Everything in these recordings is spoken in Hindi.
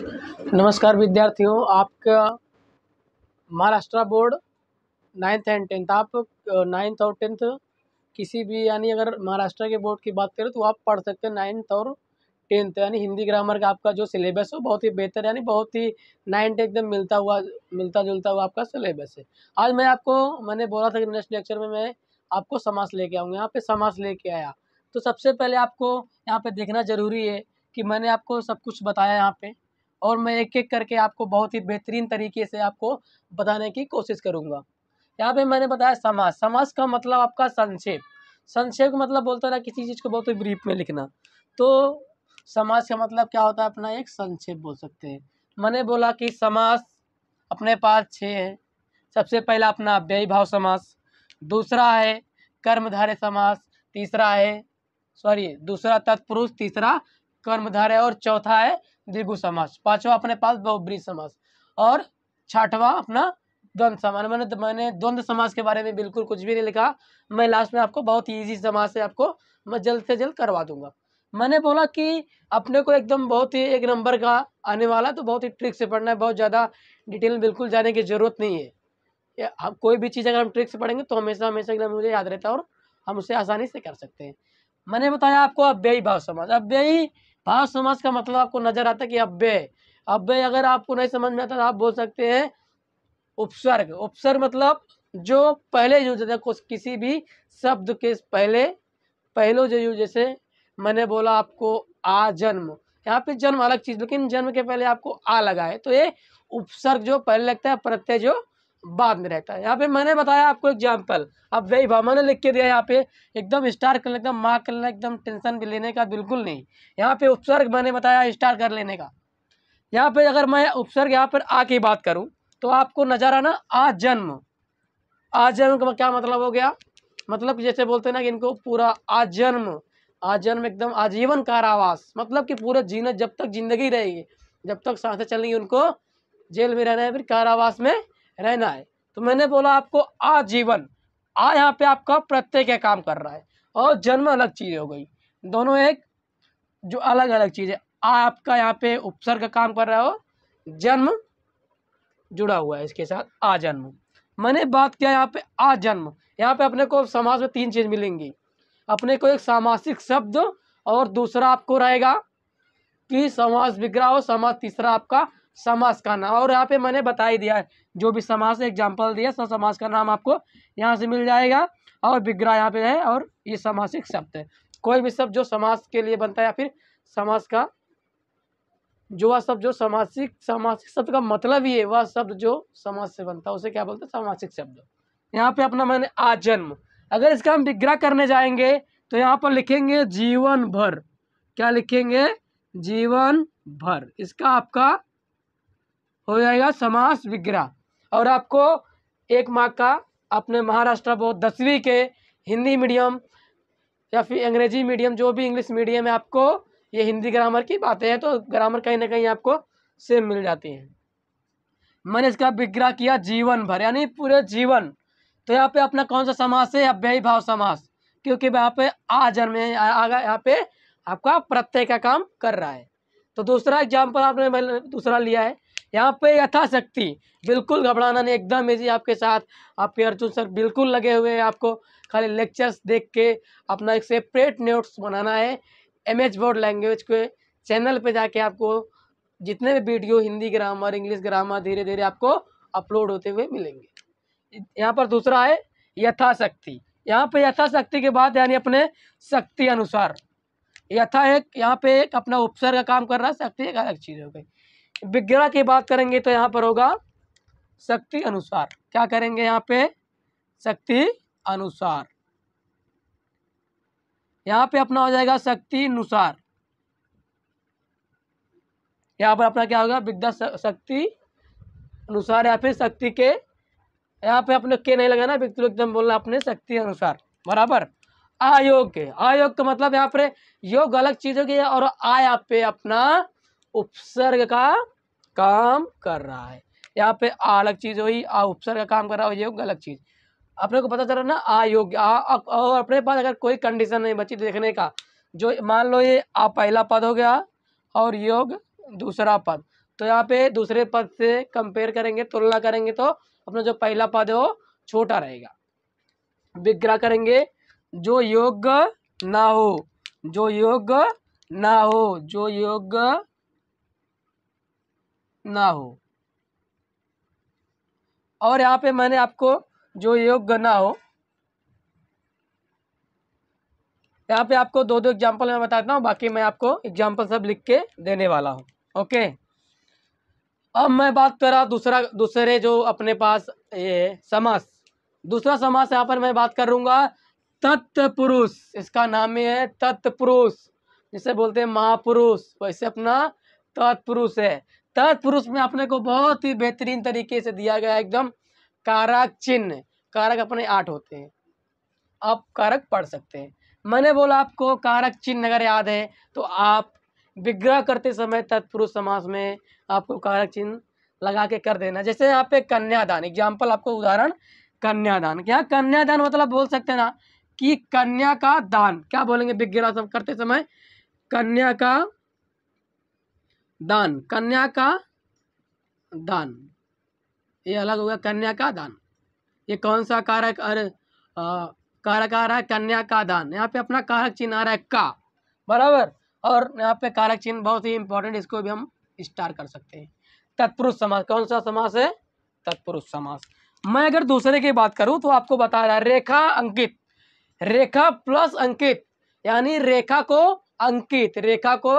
नमस्कार विद्यार्थियों आपका Maharashtra board ninth and tenth आप नाइन्थ और टेंथ किसी भी यानी अगर महाराष्ट्र के बोर्ड की बात करें तो आप पढ़ सकते हैं नाइन्थ और टेंथ यानी हिंदी ग्रामर का आपका जो सिलेबस है बहुत ही बेहतर यानी बहुत ही नाइन्थ एकदम मिलता हुआ मिलता जुलता हुआ आपका सिलेबस है आज मैं आपको मैंने बोला था कि नेक्स्ट लेक्चर में मैं आपको समास लेके आऊँगा यहाँ पे समास लेके आया तो सबसे पहले आपको यहाँ पे देखना ज़रूरी है कि मैंने आपको सब कुछ बताया यहाँ पे और मैं एक एक करके आपको बहुत ही बेहतरीन तरीके से आपको बताने की कोशिश करूँगा यहाँ पे मैंने बताया समास समास का मतलब आपका संक्षेप संक्षेप का मतलब बोलता ना किसी चीज़ को बहुत ही ब्रीफ में लिखना तो समास का मतलब क्या होता है अपना एक संक्षेप बोल सकते हैं मैंने बोला कि समास अपने पास छः हैं सबसे पहला अपना व्यय भाव समास दूसरा है कर्मधारय समास तीसरा है सॉरी दूसरा तत्पुरुष तीसरा कर्मधारय और चौथा है दीर्घु समास पांचवा अपने पास बहुब्री समास और छठवा अपना द्वंद समान मैंने मैंने द्वंद्व समास के बारे में बिल्कुल कुछ भी नहीं लिखा मैं लास्ट में आपको बहुत ईजी समास से आपको मैं जल्द से जल्द करवा दूंगा मैंने बोला कि अपने को एकदम बहुत ही एक नंबर का आने वाला तो बहुत ही ट्रिक से पढ़ना है बहुत ज़्यादा डिटेल में बिल्कुल जाने की ज़रूरत नहीं है हम कोई भी चीज़ अगर हम ट्रिक से पढ़ेंगे तो हमेशा हमेशा एकदम मुझे याद रहता है और हम उसे आसानी से कर सकते हैं मैंने बताया आपको अव्ययी भाव समास अव्ययी पास समाज का मतलब आपको नजर आता है कि अब्बे अब्बे अगर आपको नहीं समझ में आता तो आप बोल सकते हैं उपसर्ग उपसर्ग मतलब जो पहले यूज होता है किसी भी शब्द के पहले पहलो जो यूज जैसे मैंने बोला आपको आ जन्म यहाँ पे जन्म अलग चीज लेकिन जन्म के पहले आपको आ लगा है तो ये उपसर्ग जो पहले लगता है प्रत्यय जो बाद में रहता है यहाँ पे मैंने बताया आपको एग्जाम्पल अब वही भाव मैंने लिख के दिया यहाँ पे एकदम स्टार कर एकदम मार्क करना एकदम टेंशन भी लेने का बिल्कुल नहीं यहाँ पे उपसर्ग मैंने बताया स्टार कर लेने का यहाँ पे अगर मैं उपसर्ग यहाँ पर आके बात करूँ तो आपको नजर आना आजन्म आजन्म का क्या मतलब हो गया मतलब जैसे बोलते ना कि इनको पूरा आजन्म आजन्म एकदम आजीवन कारावास मतलब कि पूरा जीना जब तक जिंदगी रहेगी जब तक सांसें चलेंगी उनको जेल में रहना है फिर कारावास में रहना है तो मैंने बोला आपको आजीवन आ यहाँ पे आपका प्रत्यय का काम कर रहा है और जन्म अलग चीज़ हो गई दोनों एक जो अलग अलग चीज़ है आ आपका यहाँ पे उपसर्ग का काम कर रहा है और जन्म जुड़ा हुआ है इसके साथ आ जन्म मैंने बात किया यहाँ पे आ जन्म यहाँ पे अपने को समाज में तीन चीज़ मिलेंगी अपने को एक सामासिक शब्द और दूसरा आपको रहेगा कि समाज विग्रह और समाज तीसरा आपका समास का नाम और यहाँ पे मैंने बता ही दिया है जो भी समास एग्जाम्पल दिया सब समास का नाम आपको यहाँ से मिल जाएगा और विग्रह यहाँ पे है और ये समासिक शब्द है कोई भी शब्द जो समास के लिए बनता है या फिर समास का जो वह शब्द जो समासिक समासिक शब्द का मतलब ही है वह शब्द जो समाज से बनता है उसे क्या बोलते हैं समासिक शब्द यहाँ पे अपना मैंने आजन्म अगर इसका हम विग्रह करने जाएंगे तो यहाँ पर लिखेंगे जीवन भर क्या लिखेंगे जीवन भर इसका आपका हो जाएगा समास विग्रह और आपको एक माह का अपने महाराष्ट्र बोर्ड दसवीं के हिंदी मीडियम या फिर अंग्रेजी मीडियम जो भी इंग्लिश मीडियम है आपको ये हिंदी ग्रामर की बातें हैं तो ग्रामर कहीं ना कहीं आपको सेम मिल जाती हैं मैंने इसका विग्रह किया जीवन भर यानी पूरे जीवन तो यहाँ पे अपना कौन सा समास है अभ्यय भाव समास क्योंकि यहाँ पे आ जन्म आगा यहाँ पे आपका प्रत्यय का काम कर रहा है तो दूसरा एग्जाम्पल आपने दूसरा लिया है यहाँ पे यथाशक्ति बिल्कुल घबराना नहीं एकदम ईजी आपके साथ आपके अर्जुन सर बिल्कुल लगे हुए हैं आपको खाली लेक्चर्स देख के अपना एक सेपरेट नोट्स बनाना है एम एच बोर्ड लैंग्वेज के चैनल पे जाके आपको जितने भी video Hindi grammar English grammar धीरे धीरे आपको अपलोड होते हुए मिलेंगे यहाँ पर दूसरा है यथाशक्ति यहाँ पर यथाशक्ति के बाद यानी अपने शक्ति अनुसार यथा एक यहाँ पे एक अपना उपसर्ग का काम कर रहा है शक्ति एक अलग चीज़ हो गई विग्रह की बात करेंगे तो यहाँ पर होगा शक्ति अनुसार क्या करेंगे यहाँ पे शक्ति अनुसार यहाँ पे अपना हो जाएगा शक्ति अनुसार यहाँ पर अपना क्या होगा विद्या शक्ति अनुसार या फिर शक्ति के यहाँ पे अपने के नहीं लगाना व्यक्ति एकदम बोलना अपने शक्ति अनुसार बराबर आयोग के आयोग का मतलब यहाँ पर योग अलग चीज होगी और आया पे अपना उपसर्ग का काम कर रहा है यहाँ पे आ अलग चीज़ हुई आ उपसर्ग का काम कर रहा है ये अलग चीज़ अपने को पता चल रहा ना योग्य और अपने पास अगर कोई कंडीशन नहीं बची देखने का जो मान लो ये आ पहला पद हो गया और योग दूसरा पद तो यहाँ पे दूसरे पद से कंपेयर करेंगे तुलना करेंगे तो अपना जो पहला पद है वो छोटा रहेगा विग्रह करेंगे जो योग ना हो जो योग ना हो जो योग ना हो और यहाँ पे मैंने आपको जो योग गना हो यहाँ पे आपको दो दो एग्जाम्पल मैं बताता हूँ बाकी मैं आपको एग्जाम्पल सब लिख के देने वाला हूँ ओके अब मैं बात करा दूसरा दूसरे जो अपने पास ये समास दूसरा समास यहाँ पर मैं बात करूँगा तत्पुरुष इसका नाम ही है तत्पुरुष जिसे बोलते हैं महापुरुष वैसे अपना तत्पुरुष है तत्पुरुष में अपने को बहुत ही बेहतरीन तरीके से दिया गया एकदम कारक चिन्ह कारक अपने आठ होते हैं आप कारक पढ़ सकते हैं मैंने बोला आपको कारक चिन्ह अगर याद है तो आप विग्रह करते समय तत्पुरुष समास में आपको कारक चिन्ह लगा के कर देना जैसे यहाँ पे कन्यादान एग्जाम्पल आपको उदाहरण कन्यादान क्या कन्यादान मतलब बोल सकते हैं ना कि कन्या का दान क्या बोलेंगे विग्रह करते समय कन्या का दान कन्या का दान ये अलग हो गया कन्या का दान ये कौन सा कारक अरे कारक आ रहा है कन्या का दान यहाँ पे अपना कारक चिन्ह आ रहा है का बराबर और यहाँ पे कारक चिन्ह बहुत ही इंपॉर्टेंट इसको भी हम स्टार कर सकते हैं तत्पुरुष समास कौन सा समास है तत्पुरुष समास मैं अगर दूसरे की बात करूं तो आपको बता रहा है रेखा अंकित रेखा प्लस अंकित यानी रेखा को अंकित रेखा को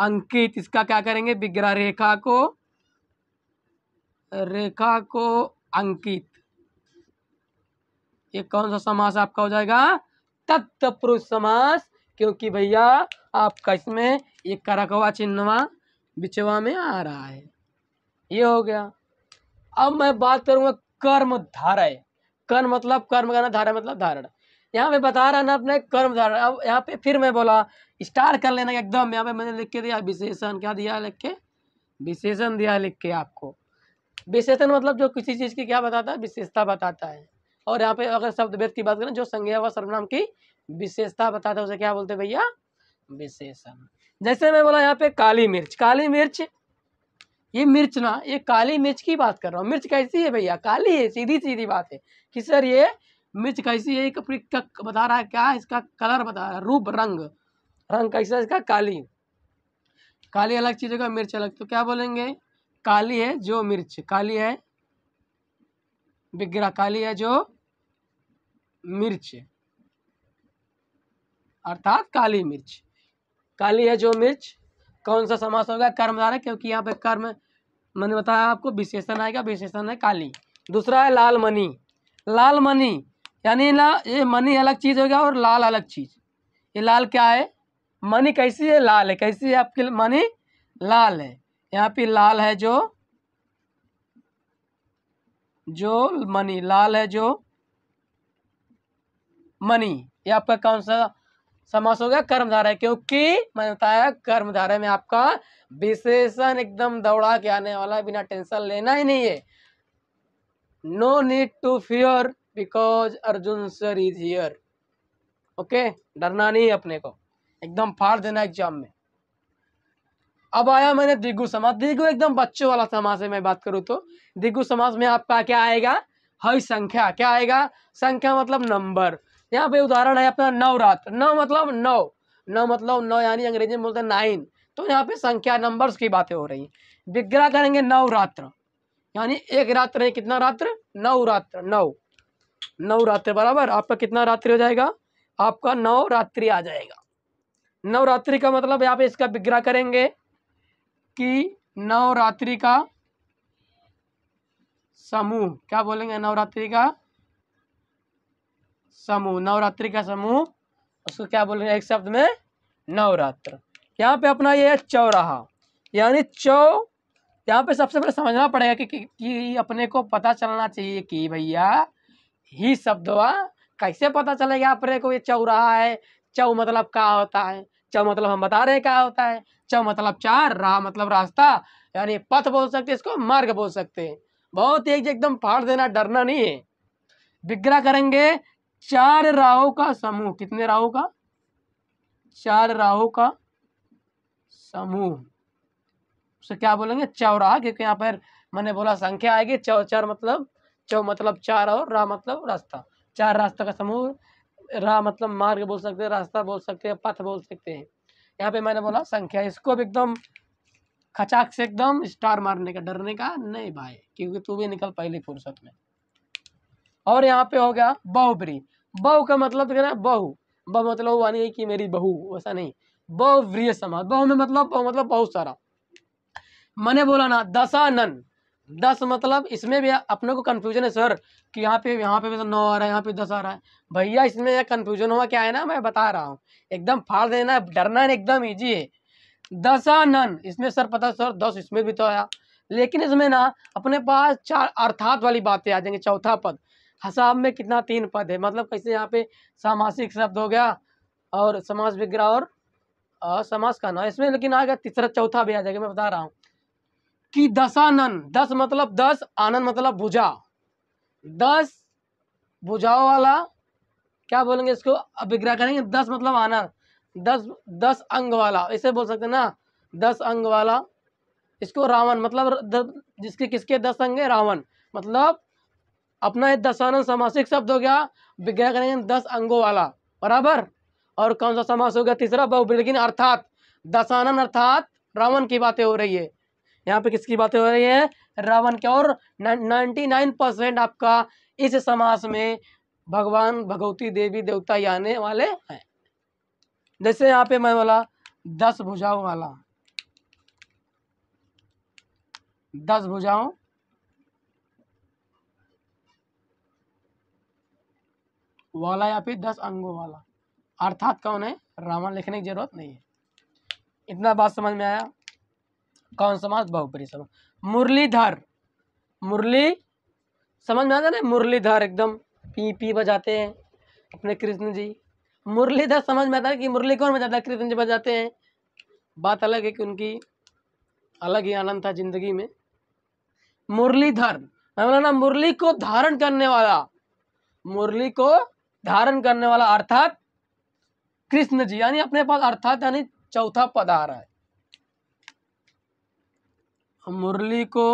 अंकित इसका क्या करेंगे विग्रह रेखा को रेखा को अंकित ये कौन सा समास आपका हो जाएगा तत्पुरुष समास क्योंकि भैया आपका इसमें ये करकवा चिन्हवा बिचवा में आ रहा है ये हो गया अब मैं बात करूंगा कर्म धारा कर्म मतलब कर्म करना धारा मतलब धारणा यहाँ पे बता रहा ना अपने कर्म बता अब यहाँ पे फिर मैं बोला स्टार कर लेना एकदम यहाँ पे मैंने लिख के दिया विशेषण क्या दिया लिख के विशेषण दिया लिख के आपको विशेषण मतलब जो किसी चीज़ की क्या बताता है विशेषता बताता है और यहाँ पे अगर शब्द भेद की बात करें जो संज्ञा व सर्वनाम की विशेषता बताता है उसे क्या बोलते भैया विशेषण जैसे मैं बोला यहाँ पे काली मिर्च काली मिर्च ये मिर्च ना ये काली मिर्च की बात कर रहा हूँ मिर्च कैसी है भैया काली है सीधी सीधी बात है कि सर ये मिर्च कैसी है अपनी बता रहा है क्या इसका कलर बता रहा है रूप रंग रंग कैसा है इसका काली काली अलग चीज़ होगा मिर्च अलग तो क्या बोलेंगे काली है जो मिर्च काली है बिग्रा काली है जो मिर्च अर्थात काली मिर्च काली है जो मिर्च कौन सा समास होगा कर्मधार है क्योंकि यहाँ पे कर्म मैंने बताया आपको विशेषण आएगा विशेषण है काली दूसरा है लाल मनी लाल मनी यानी ना ये मनी अलग चीज़ हो गया और लाल अलग चीज़ ये लाल क्या है मनी कैसी है लाल है कैसी है आपकी मनी लाल है यहाँ पे लाल है जो जो मनी लाल है जो मनी ये आपका कौन सा समास हो गया कर्मधारा है क्योंकि मैंने बताया कर्मधारा में आपका विशेषण एकदम दौड़ा के आने वाला बिना टेंशन लेना ही नहीं है no need to fear because Arjun sir is here okay डरना नहीं है अपने को एकदम फाड़ देना एग्जाम में अब आया मैंने दिगु समाज दिगु एकदम बच्चों वाला समाज है मैं बात करूँ तो दिगु समाज में आपका क्या आएगा हर संख्या क्या आएगा संख्या मतलब नंबर यहाँ पे उदाहरण है अपना नवरात्र नौ मतलब नौ नौ मतलब नौ यानी अंग्रेजी में बोलते हैं नाइन तो यहाँ पे संख्या नंबर्स की बातें हो रही विग्रह करेंगे नवरात्र यानी एक रात्र है कितना रात्र नवरात्र नौ नौ रात्रि बराबर आपका कितना रात्रि हो जाएगा आपका नौ रात्रि आ जाएगा नौ रात्रि का मतलब यहाँ पे इसका विग्रह करेंगे कि नौ रात्रि का समूह क्या बोलेंगे नवरात्रि का समूह नवरात्रि का समूह उसको क्या बोलेंगे एक शब्द में नवरात्र यहाँ पे अपना ये है चौराहा यानी चौ यहाँ पे सबसे पहले समझना पड़ेगा कि, कि, कि अपने को पता चलना चाहिए कि भैया ही शब्द हुआ कैसे पता चलेगा अपने को ये चौराहा है चौ मतलब का होता है चौ मतलब हम बता रहे हैं क्या होता है चौ मतलब चार राह मतलब रास्ता यानी पथ बोल सकते इसको मार्ग बोल सकते हैं बहुत एक एकदम फाड़ देना डरना नहीं है विग्रह करेंगे चार राहों का समूह कितने राहों का चार राहों का समूह उसे क्या बोलेंगे चौराहा क्योंकि यहाँ पर मैंने बोला संख्या आएगी चौ चार मतलब चौ मतलब चार और रा मतलब रास्ता चार रास्ता का समूह रा मतलब मार्ग बोल सकते हैं रास्ता बोल सकते हैं पथ बोल सकते हैं यहाँ पे मैंने बोला संख्या इसको भी एकदम खचाक से एकदम स्टार मारने का डरने का नहीं भाई क्योंकि तू भी निकल पहली फुर्सत में और यहाँ पे हो गया बहुब्री बहु का मतलब क्या बहु बहु मतलब हुआ नहीं कि मेरी बहू वैसा नहीं बहुव्रीय समाज बहु में मतलब बहु मतलब बहुत सारा मैंने बोला ना दशानन दस मतलब इसमें भी अपने को कन्फ्यूजन है सर कि यहाँ पे यहाँ पे भी तो नौ आ रहा है यहाँ पे दस आ रहा है भैया इसमें यह कन्फ्यूजन हुआ क्या है ना मैं बता रहा हूँ एकदम फाड़ देना डरना है एकदम ईजी है दशानन इसमें सर पता सर दस इसमें भी तो आया लेकिन इसमें ना अपने पास चार अर्थात वाली बातें आ जाएंगी चौथा पद हिसाब में कितना तीन पद है मतलब कैसे यहाँ पे सामासिक शब्द हो गया और समाज विग्रह और समाज का ना इसमें लेकिन आ गया तीसरा चौथा भी आ जाएगा मैं बता रहा हूँ कि दशानन दस मतलब दस आनंद मतलब भुजा दस भुजाओ वाला क्या बोलेंगे इसको अभिग्रह करेंगे दस मतलब आनंद दस दस अंग वाला ऐसे बोल सकते हैं ना दस अंग वाला इसको रावण मतलब जिसके किसके दस अंग है रावण मतलब अपना दशानन समासिक शब्द हो गया विग्रह करेंगे दस अंगों वाला बराबर और कौन सा समास हो गया तीसरा बहुत लेकिन अर्थात दशानन अर्थात रावण की बातें हो रही है यहाँ पे किसकी बातें हो रही है रावण के और नाइन्टी नाइन परसेंट आपका इस समाज में भगवान भगवती देवी देवता ही आने वाले हैं जैसे यहाँ पे मैं बोला दस भुजाओं वाला दस भुजाओं वाला या फिर दस अंगों वाला अर्थात कौन है रावण लिखने की जरूरत नहीं है इतना बात समझ में आया कौन समास बहुपरी समास मुरलीधर मुरली समझ में आता ना मुरलीधर एकदम पी पी बजाते हैं अपने कृष्ण जी मुरलीधर समझ में आता है कि मुरली कौन बजाता है कृष्ण जी बजाते हैं बात अलग है कि उनकी अलग ही आनंद था जिंदगी में मुरलीधर मैं ना मुरली को धारण करने वाला मुरली को धारण करने वाला अर्थात कृष्ण जी यानी अपने पास अर्थात यानी चौथा पद आ रहा है मुरली को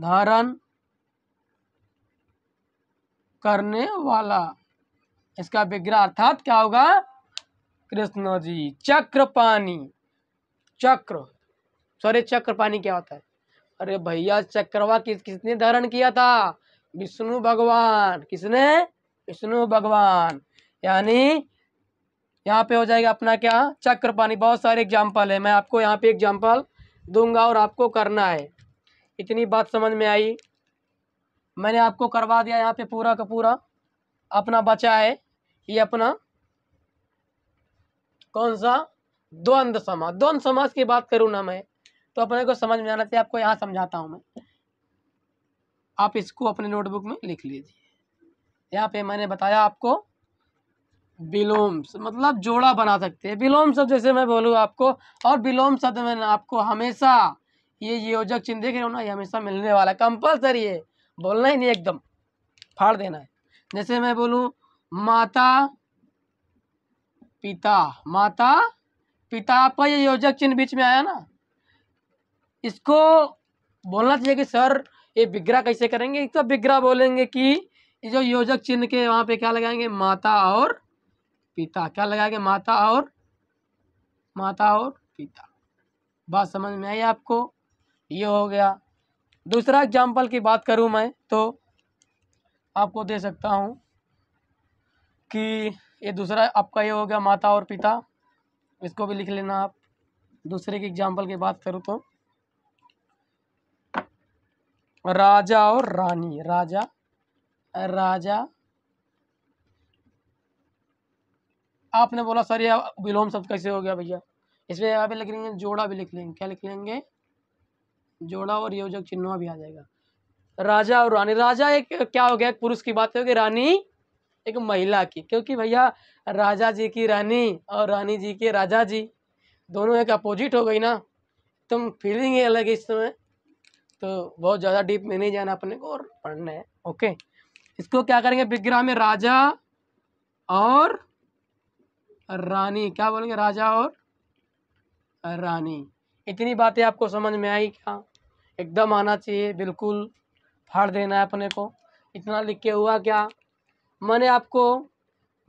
धारण करने वाला इसका विग्रह अर्थात क्या होगा कृष्ण जी पानी चक्र सॉरी पानी क्या होता है अरे भैया चक्रवा किस किसने धारण किया था विष्णु भगवान किसने विष्णु भगवान यानी यहाँ पे हो जाएगा अपना क्या चक्र पानी बहुत सारे एग्जाम्पल है मैं आपको यहाँ पे एग्जाम्पल दूंगा और आपको करना है इतनी बात समझ में आई मैंने आपको करवा दिया यहाँ पे पूरा का पूरा अपना बचा है ये अपना कौन सा द्वंद समाज द्वंद समाज की बात करूँ ना मैं तो अपने को समझ में आना चाहिए आपको यहाँ समझाता हूँ मैं आप इसको अपने नोटबुक में लिख लीजिए यहाँ पे मैंने बताया आपको विलोम्स मतलब जोड़ा बना सकते हैं विलोम शब्द जैसे मैं बोलूँ आपको और विलोम शब्द में आपको हमेशा ये योजक चिन्ह देख रहे हो ना ये हमेशा मिलने वाला है कंपल्सरी है बोलना ही नहीं एकदम फाड़ देना है जैसे मैं बोलूँ माता पिता माता पिता आपका ये योजक चिन्ह बीच में आया ना इसको बोलना चाहिए कि सर ये विग्रह कैसे करेंगे एक तो विग्रह बोलेंगे कि जो योजक चिन्ह के वहाँ पे क्या लगाएंगे माता और पिता क्या लगाएंगे माता और माता और पिता बात समझ में आई आपको ये हो गया दूसरा एग्जाम्पल की बात करूं मैं तो आपको दे सकता हूं कि ये दूसरा आपका ये हो गया माता और पिता इसको भी लिख लेना आप दूसरे की एग्जाम्पल की बात करूं तो राजा और रानी राजा राजा आपने बोला सर ये विलोम शब्द कैसे हो गया भैया इसमें यहाँ पे लिख लेंगे जोड़ा भी लिख लेंगे क्या लिख लेंगे जोड़ा और योजक चिन्ह भी आ जाएगा राजा और रानी राजा एक क्या हो गया एक पुरुष की बात हो गई रानी एक महिला की क्योंकि भैया राजा जी की रानी और रानी जी के राजा जी दोनों एक अपोजिट हो गई ना तुम फीलिंग ही अलग है इस समय तो बहुत ज़्यादा डीप में नहीं जाना अपने को और पढ़ना है ओके इसको क्या करेंगे विग्रह में राजा और रानी क्या बोलेंगे राजा और रानी इतनी बातें आपको समझ में आई क्या एकदम आना चाहिए बिल्कुल फाड़ देना है अपने को इतना लिख के हुआ क्या मैंने आपको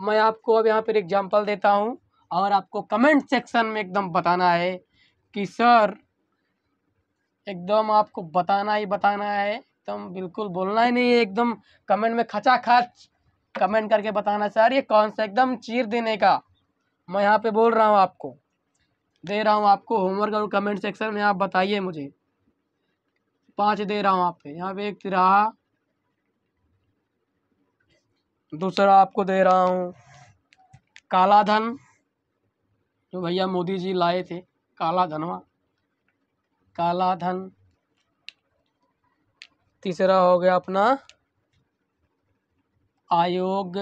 मैं आपको अब यहाँ पर एग्जाम्पल देता हूँ और आपको कमेंट सेक्शन में एकदम बताना है कि सर एकदम आपको बताना ही बताना है एकदम बिल्कुल बोलना ही नहीं है एकदम कमेंट में खचा खच कमेंट करके बताना सर ये कौन सा एकदम चीर देने का मैं यहाँ पे बोल रहा हूँ आपको दे रहा हूँ आपको होमवर्क और कमेंट सेक्शन में आप बताइए मुझे पांच दे रहा हूँ आप पे यहाँ पे एक तिराहा दूसरा आपको दे रहा हूँ काला धन जो भैया मोदी जी लाए थे काला धनवा हाँ। काला धन तीसरा हो गया अपना आयोग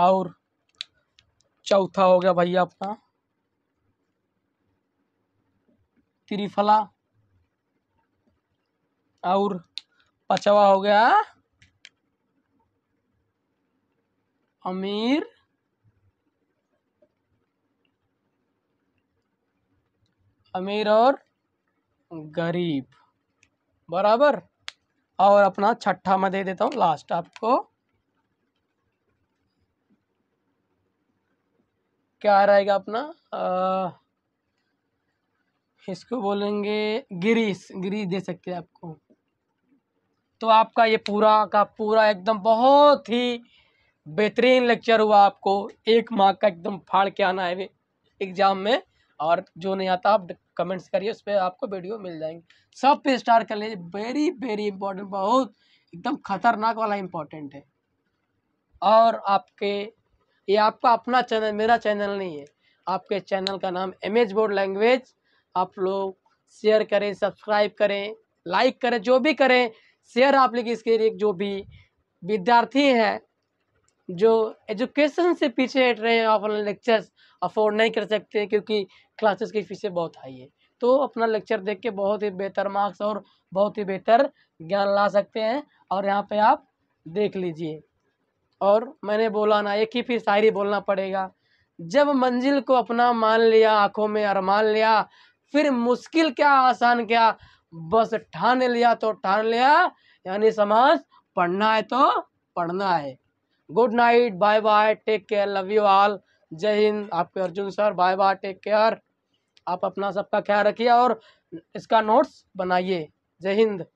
और चौथा हो गया भैया अपना त्रिफला और पचवा हो गया अमीर अमीर और गरीब बराबर और अपना छठा में दे देता हूँ लास्ट आपको क्या आ रहेगा अपना आ, इसको बोलेंगे गिरीस ग्रीस दे सकते हैं आपको तो आपका ये पूरा का पूरा एकदम बहुत ही बेहतरीन लेक्चर हुआ आपको एक मार्क का एकदम फाड़ के आना है एग्ज़ाम में और जो नहीं आता आप कमेंट्स करिए उस पर आपको वीडियो मिल जाएंगे सब पे स्टार कर लीजिए वेरी वेरी इंपॉर्टेंट बहुत एकदम खतरनाक वाला इम्पोर्टेंट है और आपके ये आपका अपना चैनल मेरा चैनल नहीं है आपके चैनल का नाम एम एज बोर्ड लैंग्वेज आप लोग शेयर करें सब्सक्राइब करें लाइक करें जो भी करें शेयर आप लेकिन इसके लिए जो भी विद्यार्थी हैं जो एजुकेशन से पीछे हट रहे हैं ऑफलाइन लेक्चर्स अफोर्ड नहीं कर सकते क्योंकि क्लासेस की फीसें बहुत हाई है तो अपना लेक्चर देख के बहुत ही बेहतर मार्क्स और बहुत ही बेहतर ज्ञान ला सकते हैं और यहाँ पे आप देख लीजिए और मैंने बोला ना एक ही फिर शायरी बोलना पड़ेगा जब मंजिल को अपना मान लिया आंखों में अरमान लिया फिर मुश्किल क्या आसान क्या बस ठान लिया तो ठान लिया यानी समाज पढ़ना है तो पढ़ना है good night bye bye take care love you all Jai Hind आपके Arjun sir bye bye take care आप अपना सबका ख्याल रखिए और इसका नोट्स बनाइए जय हिंद